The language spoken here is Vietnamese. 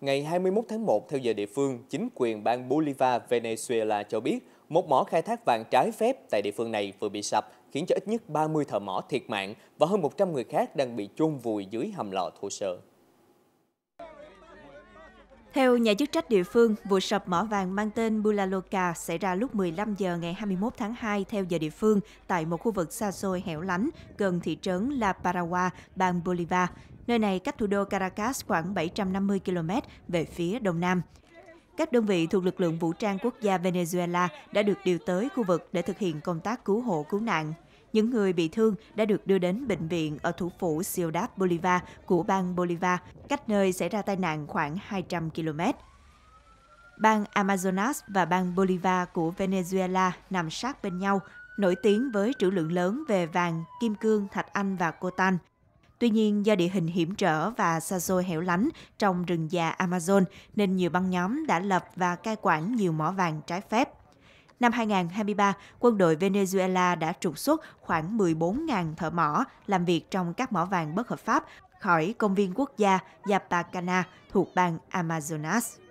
Ngày 21 tháng 1, theo giờ địa phương, chính quyền bang Bolivar, Venezuela cho biết một mỏ khai thác vàng trái phép tại địa phương này vừa bị sập, khiến cho ít nhất 30 thợ mỏ thiệt mạng và hơn 100 người khác đang bị chôn vùi dưới hầm lò thô sơ. Theo nhà chức trách địa phương, vụ sập mỏ vàng mang tên Bulaloka xảy ra lúc 15 giờ ngày 21 tháng 2 theo giờ địa phương tại một khu vực xa xôi hẻo lánh gần thị trấn La Paragua, bang Bolivar. Nơi này cách thủ đô Caracas khoảng 750 km về phía đông nam. Các đơn vị thuộc lực lượng vũ trang quốc gia Venezuela đã được điều tới khu vực để thực hiện công tác cứu hộ cứu nạn những người bị thương đã được đưa đến bệnh viện ở thủ phủ Ciudad Bolivar của bang Bolivar, cách nơi xảy ra tai nạn khoảng 200 km. Bang Amazonas và bang Bolivar của Venezuela nằm sát bên nhau, nổi tiếng với trữ lượng lớn về vàng, kim cương, thạch anh và cô tan. Tuy nhiên, do địa hình hiểm trở và xa xôi hẻo lánh trong rừng già Amazon, nên nhiều băng nhóm đã lập và cai quản nhiều mỏ vàng trái phép năm 2023, quân đội Venezuela đã trục xuất khoảng 14.000 thợ mỏ làm việc trong các mỏ vàng bất hợp pháp khỏi công viên quốc gia Yapacana thuộc bang Amazonas.